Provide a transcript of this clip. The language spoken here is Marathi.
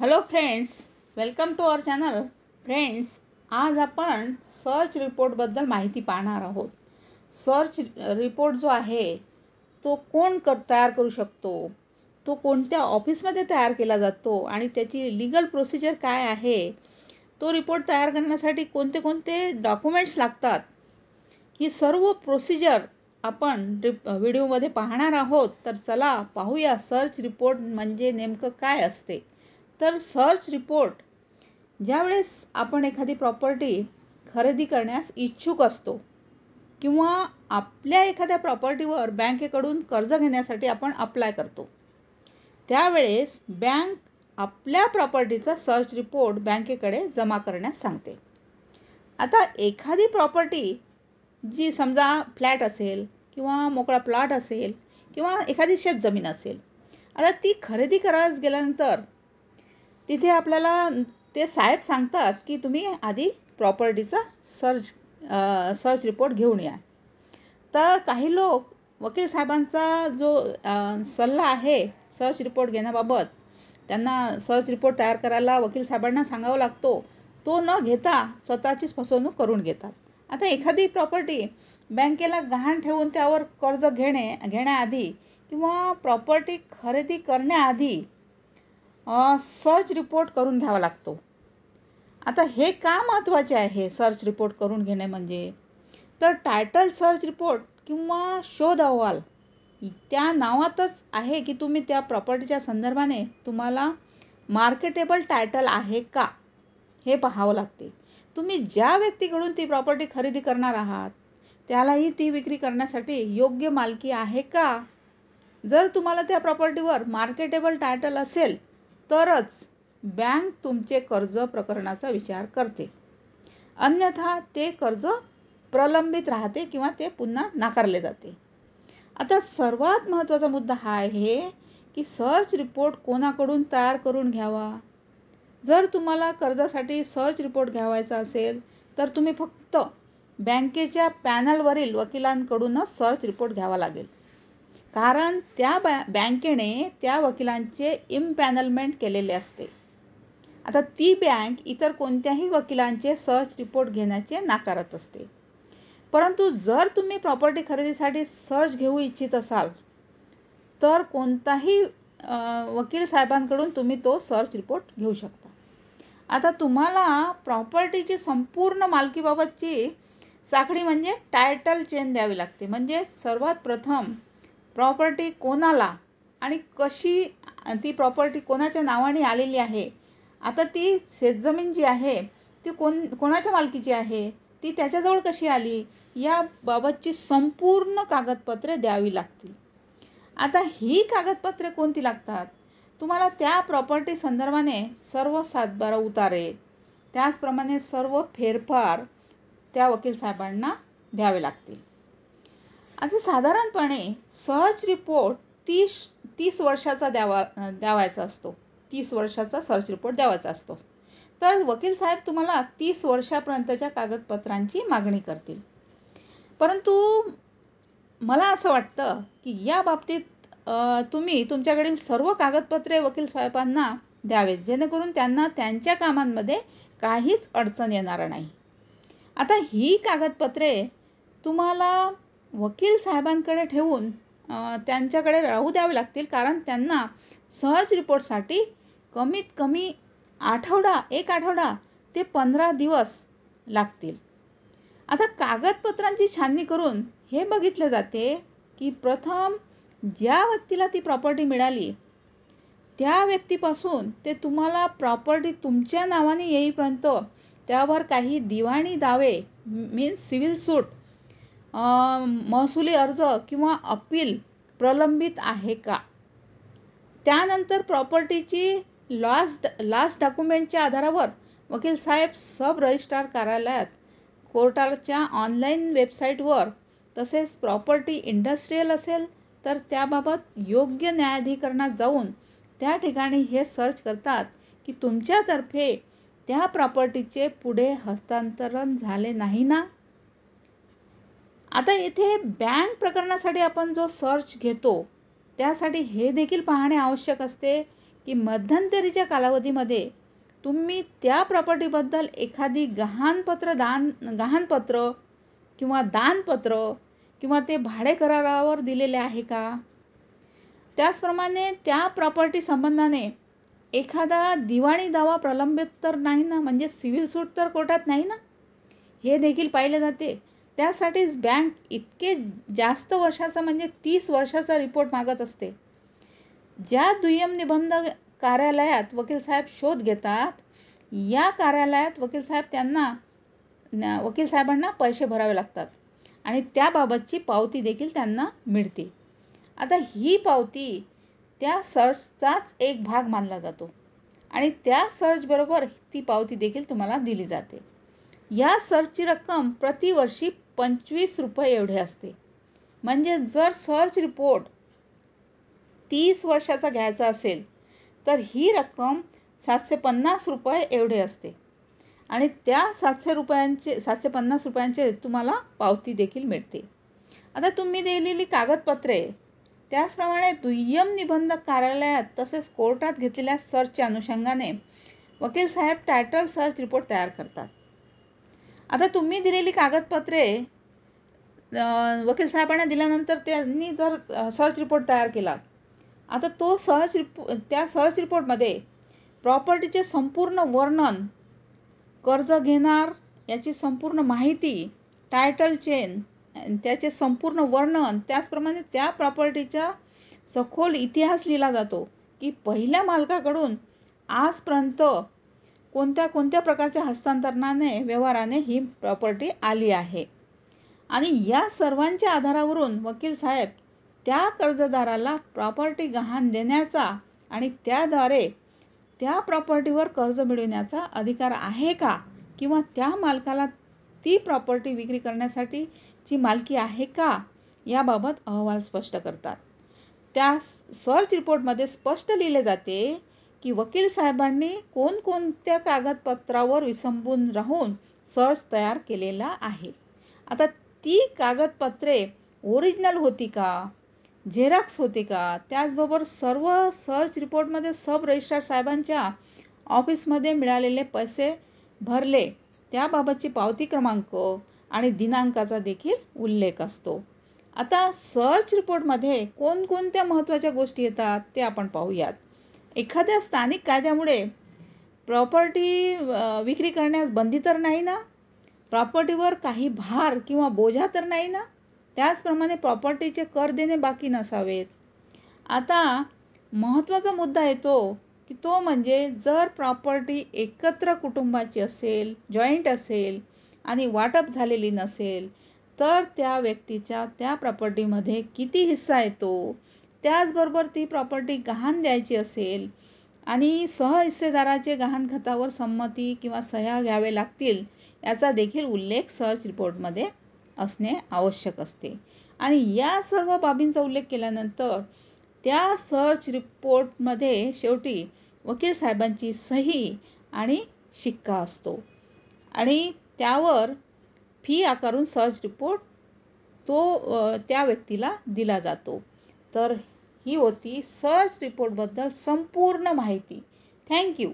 hello friends welcome to our channel friends आज आपण सर्च रिपोर्टबद्दल माहिती पाहणार आहोत सर्च रिपोर्ट जो आहे तो कोण कर तयार करू शकतो तो कोणत्या ऑफिसमध्ये तयार केला जातो आणि त्याची लिगल प्रोसिजर काय आहे तो रिपोर्ट तयार करण्यासाठी कोणते कोणते डॉक्युमेंट्स लागतात ही सर्व प्रोसिजर आपण रिप व्हिडिओमध्ये पाहणार आहोत तर चला पाहूया सर्च रिपोर्ट म्हणजे नेमकं काय असते तर सर्च रिपोर्ट ज्यावेळेस आपण एखादी प्रॉपर्टी खरेदी करण्यास इच्छुक असतो किंवा आपल्या एखाद्या प्रॉपर्टीवर बँकेकडून कर्ज घेण्यासाठी आपण अप्लाय करतो त्यावेळेस बँक आपल्या प्रॉपर्टीचा सर्च रिपोर्ट बँकेकडे जमा करण्यास सांगते आता एखादी प्रॉपर्टी जी समजा फ्लॅट असेल किंवा मोकळा प्लॉट असेल किंवा एखादी शेतजमीन असेल आता ती खरेदी करायला गेल्यानंतर तिथे आपल्याला ते साहेब सांगतात की तुम्ही आधी प्रॉपर्टीचा सर्च सर्च रिपोर्ट घेऊन या तर काही लोक वकील साहेबांचा जो सल्ला आहे सर्च रिपोर्ट घेण्याबाबत त्यांना सर्च रिपोर्ट तयार करायला वकील साहेबांना सांगावा लागतो तो न घेता स्वतःचीच फसवणूक करून घेतात आता एखादी प्रॉपर्टी बँकेला गहाण ठेवून त्यावर कर्ज घेणे घेण्याआधी किंवा प्रॉपर्टी खरेदी करण्याआधी सर्च रिपोर्ट करून घ्यावा लागतो आता हे का महत्त्वाचे आहे सर्च रिपोर्ट करून घेणे म्हणजे तर टायटल सर्च रिपोर्ट किंवा शोध अहवाल त्या नावातच आहे की तुम्ही त्या प्रॉपर्टीच्या संदर्भाने तुम्हाला मार्केटेबल टायटल आहे का हे पाहावं लागते तुम्ही ज्या व्यक्तीकडून ती प्रॉपर्टी खरेदी करणार आहात त्यालाही ती विक्री करण्यासाठी योग्य मालकी आहे का जर तुम्हाला त्या प्रॉपर्टीवर मार्केटेबल टायटल असेल तरच बँक तुमचे कर्ज प्रकरणाचा विचार करते अन्यथा ते कर्ज प्रलंबित राहते किंवा ते पुन्हा नाकारले जाते आता सर्वात महत्त्वाचा मुद्दा हा आहे की सर्च रिपोर्ट कोणाकडून तयार करून घ्यावा जर तुम्हाला कर्जासाठी सर्च रिपोर्ट घ्यावायचा असेल तर तुम्ही फक्त बँकेच्या पॅनलवरील वकिलांकडूनच सर्च रिपोर्ट घ्यावा लागेल कारण त्या बॅ बँकेने त्या वकिलांचे इम्पॅनलमेंट केलेले असते आता ती बँक इतर कोणत्याही वकिलांचे सर्च रिपोर्ट घेण्याचे नाकारत असते परंतु जर तुम्ही प्रॉपर्टी खरेदीसाठी सर्च घेऊ इच्छित असाल तर कोणताही वकील साहेबांकडून तुम्ही तो सर्च रिपोर्ट घेऊ शकता आता तुम्हाला प्रॉपर्टीची संपूर्ण मालकीबाबतची साखळी म्हणजे टायटल चेन द्यावी लागते म्हणजे सर्वात प्रथम प्रॉपर्टी कोणाला आणि कशी ती प्रॉपर्टी कोणाच्या नावाने आलेली आहे आता ती शेतजमीन जी आहे ती कोण कोणाच्या मालकीची आहे ती त्याच्याजवळ कशी आली याबाबतची संपूर्ण कागदपत्रे द्यावी लागतील आता ही कागदपत्रे कोणती लागतात तुम्हाला त्या प्रॉपर्टी संदर्भाने सर्व सातबारा उतारे त्याचप्रमाणे सर्व फेरफार त्या वकील साहेबांना द्यावे लागतील आता साधारणपणे सर्च रिपोर्ट तीस तीस वर्षाचा द्यावा द्यावायचा असतो तीस वर्षाचा सर्च रिपोर्ट द्यावायचा असतो तर वकील साहेब तुम्हाला तीस वर्षापर्यंतच्या कागदपत्रांची मागणी करतील परंतु मला असं वाटतं की या बाबतीत तुम्ही तुमच्याकडील सर्व कागदपत्रे वकील साहेबांना द्यावेत जेणेकरून त्यांना त्यांच्या कामांमध्ये काहीच अडचण येणार नाही आता ही कागदपत्रे तुम्हाला वकील साहेबांकडे ठेवून त्यांच्याकडे राहू द्यावे लागतील कारण त्यांना सर्च रिपोर्टसाठी कमीत कमी आठवडा एक आठवडा ते पंधरा दिवस लागतील आता कागदपत्रांची छाननी करून हे बघितलं जाते की प्रथम ज्या व्यक्तीला ती प्रॉपर्टी मिळाली त्या व्यक्तीपासून ते तुम्हाला प्रॉपर्टी तुमच्या नावाने येईपर्यंत त्यावर काही दिवाणी दावे मीन्स सिव्हिल सूट महसुली अर्ज किंवा अपील प्रलंबित आहे का त्यानंतर प्रॉपर्टीची लास्ट लास्ट डॉक्युमेंटच्या आधारावर वकील साहेब सब रजिस्ट्रार कार्यालयात कोर्टाच्या ऑनलाईन वेबसाईटवर तसेच प्रॉपर्टी इंडस्ट्रीयल असेल तर त्याबाबत योग्य न्यायाधिकरणात जाऊन त्या ठिकाणी हे सर्च करतात की तुमच्यातर्फे त्या प्रॉपर्टीचे पुढे हस्तांतरण झाले नाही ना आता येथे बँक प्रकरणासाठी आपण जो सर्च घेतो त्यासाठी हे देखील पाहणे आवश्यक असते की मध्यंतरीच्या कालावधीमध्ये तुम्ही त्या प्रॉपर्टीबद्दल एखादी गहाणपत्र दान गहाणपत्र किंवा दानपत्र किंवा ते भाडे करारावर दिलेले आहे का त्याचप्रमाणे त्या प्रॉपर्टी संबंधाने एखादा दिवाणी दावा प्रलंबित तर नाही ना म्हणजे सिव्हिल सूट तर कोर्टात नाही ना हे देखील पाहिले जाते त्यासाठीच बँक इतके जास्त वर्षाचा म्हणजे तीस वर्षाचा रिपोर्ट मागत असते ज्या दुय्यम निबंध कार्यालयात वकील साहेब शोध घेतात या कार्यालयात वकील साहेब त्यांना वकील साहेबांना पैसे भरावे लागतात आणि त्याबाबतची पावती देखील त्यांना मिळते आता ही पावती त्या सर्चचाच एक भाग मानला जातो आणि त्या सर्चबरोबर ती पावती देखील तुम्हाला दिली जाते या सर्चची रक्कम प्रतिवर्षी पंचवीस रुपये एवढे असते म्हणजे जर सर्च रिपोर्ट तीस वर्षाचा घ्यायचा असेल तर ही रक्कम सातशे पन्नास रुपये एवढे असते आणि त्या सातशे रुपयांचे सातशे पन्नास रुपयांचे तुम्हाला पावती देखील मिळते आता तुम्ही दिलेली कागदपत्रे त्याचप्रमाणे दुय्यम निबंधक कार्यालयात तसेच कोर्टात घेतलेल्या सर्चच्या अनुषंगाने वकील साहेब टायटल सर्च रिपोर्ट तयार करतात आता तुम्ही दिलेली कागदपत्रे वकील साहेबांना दिल्यानंतर त्यांनी जर सर्च रिपोर्ट तयार केला आता तो सर्च रिपो त्या सर्च रिपोर्टमध्ये प्रॉपर्टीचे संपूर्ण वर्णन कर्ज घेणार याची संपूर्ण माहिती टायटल चेन त्याचे संपूर्ण वर्णन त्याचप्रमाणे त्या प्रॉपर्टीचा सखोल इतिहास लिहिला जातो की पहिल्या मालकाकडून आजपर्यंत कोणत्या कोणत्या प्रकारच्या हस्तांतरणाने व्यवहाराने ही प्रॉपर्टी आली आहे आणि या सर्वांच्या आधारावरून वकील साहेब त्या कर्जदाराला प्रॉपर्टी गहाण देण्याचा आणि त्याद्वारे त्या प्रॉपर्टीवर कर्ज मिळवण्याचा अधिकार आहे का किंवा त्या मालकाला ती प्रॉपर्टी विक्री करण्यासाठी जी मालकी आहे का याबाबत अहवाल स्पष्ट करतात त्या सर्च रिपोर्टमध्ये स्पष्ट लिहिले जाते की वकील साहेबांनी कोणकोणत्या कागदपत्रावर विसंबून राहून सर्च तयार केलेला आहे आता ती कागदपत्रे ओरिजिनल होती का झेरॉक्स होती का त्याचबरोबर सर्व सर्च रिपोर्टमध्ये सब रजिस्ट्रार साहेबांच्या ऑफिसमध्ये मिळालेले पैसे भरले त्याबाबतची पावती क्रमांक आणि दिनांकाचा देखील उल्लेख असतो आता सर्च रिपोर्टमध्ये कोणकोणत्या महत्त्वाच्या गोष्टी येतात ते आपण पाहूयात एखाद्या स्थानिक कायद्यामुळे प्रॉपर्टी विक्री करण्यास बंदी तर नाही ना प्रॉपर्टीवर काही भार किंवा बोजा तर नाही ना त्याचप्रमाणे प्रॉपर्टीचे कर देणे बाकी नसावेत आता महत्त्वाचा मुद्दा येतो की तो म्हणजे जर प्रॉपर्टी एकत्र कुटुंबाची असेल जॉईंट असेल आणि वाटप झालेली नसेल तर त्या व्यक्तीच्या त्या प्रॉपर्टीमध्ये किती हिस्सा येतो त्याचबरोबर ती प्रॉपर्टी गहाण द्यायची असेल आणि सहहिस्सेदाराचे खतावर संमती किंवा सह्या घ्यावे लागतील याचा देखील उल्लेख सर्च रिपोर्टमध्ये असणे आवश्यक असते आणि या सर्व बाबींचा उल्लेख केल्यानंतर त्या सर्च रिपोर्टमध्ये शेवटी वकील साहेबांची सही आणि शिक्का असतो आणि त्यावर फी आकारून सर्च रिपोर्ट तो त्या व्यक्तीला दिला जातो तर ही होती सर्च रिपोर्टबद्दल संपूर्ण माहिती थँक्यू